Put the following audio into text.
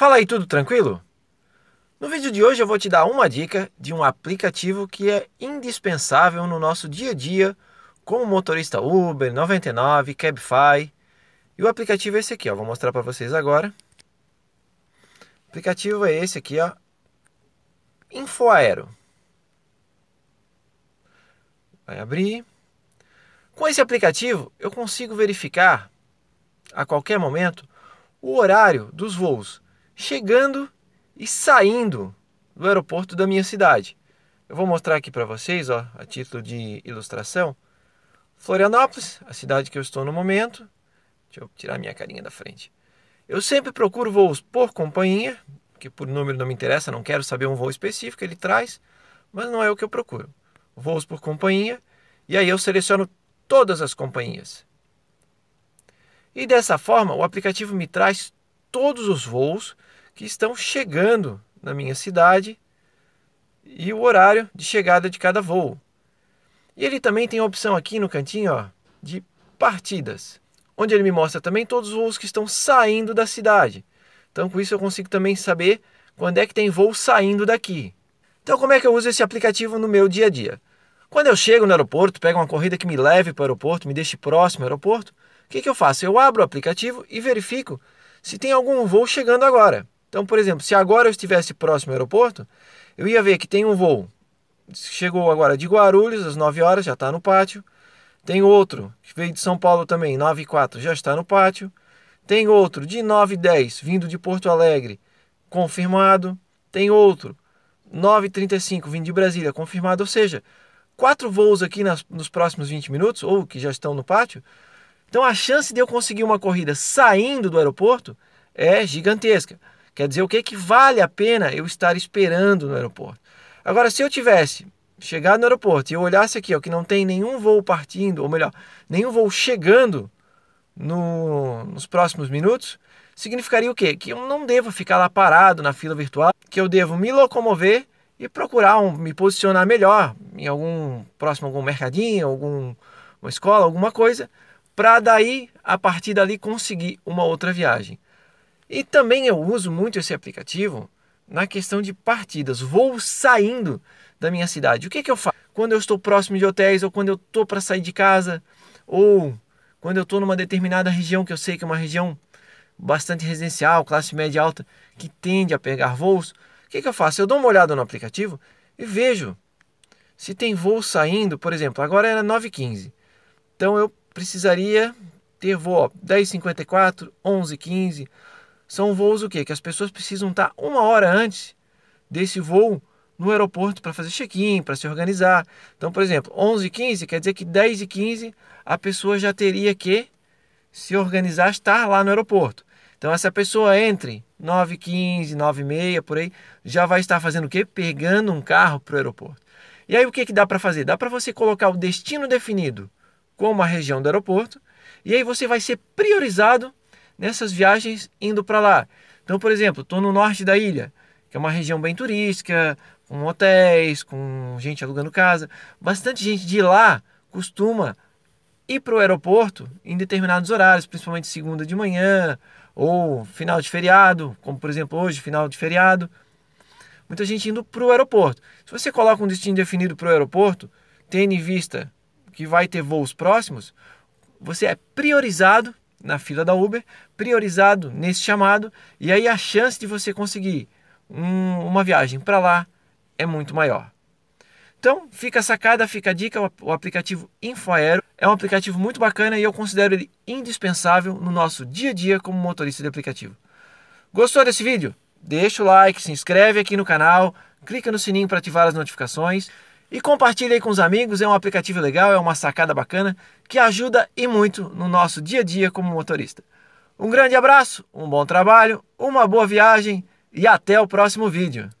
Fala aí, tudo tranquilo? No vídeo de hoje eu vou te dar uma dica de um aplicativo que é indispensável no nosso dia a dia como motorista Uber, 99, Cabify. E o aplicativo é esse aqui, ó, vou mostrar para vocês agora. O aplicativo é esse aqui, ó, Infoaero. Vai abrir. Com esse aplicativo, eu consigo verificar a qualquer momento o horário dos voos chegando e saindo do aeroporto da minha cidade. Eu vou mostrar aqui para vocês, ó, a título de ilustração, Florianópolis, a cidade que eu estou no momento. Deixa eu tirar minha carinha da frente. Eu sempre procuro voos por companhia, que por número não me interessa, não quero saber um voo específico ele traz, mas não é o que eu procuro. Voos por companhia, e aí eu seleciono todas as companhias. E dessa forma, o aplicativo me traz todos os voos que estão chegando na minha cidade e o horário de chegada de cada voo. E ele também tem a opção aqui no cantinho ó, de partidas, onde ele me mostra também todos os voos que estão saindo da cidade. Então, com isso, eu consigo também saber quando é que tem voo saindo daqui. Então, como é que eu uso esse aplicativo no meu dia a dia? Quando eu chego no aeroporto, pego uma corrida que me leve para o aeroporto, me deixe próximo ao aeroporto, o que, que eu faço? Eu abro o aplicativo e verifico se tem algum voo chegando agora. Então, por exemplo, se agora eu estivesse próximo ao aeroporto, eu ia ver que tem um voo. Chegou agora de Guarulhos, às 9 horas, já está no pátio. Tem outro que veio de São Paulo também, 9 e 4, já está no pátio. Tem outro de 9 e 10, vindo de Porto Alegre, confirmado. Tem outro, 9 e 35, vindo de Brasília, confirmado. Ou seja, quatro voos aqui nas, nos próximos 20 minutos, ou que já estão no pátio, então a chance de eu conseguir uma corrida saindo do aeroporto é gigantesca. Quer dizer o que é que vale a pena eu estar esperando no aeroporto. Agora se eu tivesse chegado no aeroporto e eu olhasse aqui, ó, que não tem nenhum voo partindo, ou melhor, nenhum voo chegando no, nos próximos minutos, significaria o quê? Que eu não devo ficar lá parado na fila virtual, que eu devo me locomover e procurar um, me posicionar melhor em algum próximo algum mercadinho, algum uma escola, alguma coisa para daí, a partir dali, conseguir uma outra viagem. E também eu uso muito esse aplicativo na questão de partidas. Vou saindo da minha cidade. O que, que eu faço? Quando eu estou próximo de hotéis, ou quando eu estou para sair de casa, ou quando eu estou numa determinada região que eu sei que é uma região bastante residencial, classe média alta, que tende a pegar voos, o que, que eu faço? Eu dou uma olhada no aplicativo e vejo se tem voo saindo, por exemplo, agora era 9h15. Então eu precisaria ter voo 10h54, 11h15. São voos o quê? Que as pessoas precisam estar uma hora antes desse voo no aeroporto para fazer check-in, para se organizar. Então, por exemplo, 11h15 quer dizer que 10h15 a pessoa já teria que se organizar, estar lá no aeroporto. Então, essa pessoa entre 9h15, 9h30, por aí, já vai estar fazendo o quê? Pegando um carro para o aeroporto. E aí, o que, que dá para fazer? Dá para você colocar o destino definido como a região do aeroporto, e aí você vai ser priorizado nessas viagens indo para lá. Então, por exemplo, estou no norte da ilha, que é uma região bem turística, com hotéis, com gente alugando casa. Bastante gente de lá costuma ir para o aeroporto em determinados horários, principalmente segunda de manhã ou final de feriado, como por exemplo hoje, final de feriado. Muita gente indo para o aeroporto. Se você coloca um destino definido para o aeroporto, tendo em vista que vai ter voos próximos, você é priorizado na fila da Uber, priorizado nesse chamado, e aí a chance de você conseguir um, uma viagem para lá é muito maior. Então, fica a sacada, fica a dica, o aplicativo InfoAero é um aplicativo muito bacana e eu considero ele indispensável no nosso dia a dia como motorista de aplicativo. Gostou desse vídeo? Deixa o like, se inscreve aqui no canal, clica no sininho para ativar as notificações. E compartilhe aí com os amigos, é um aplicativo legal, é uma sacada bacana que ajuda e muito no nosso dia a dia como motorista. Um grande abraço, um bom trabalho, uma boa viagem e até o próximo vídeo.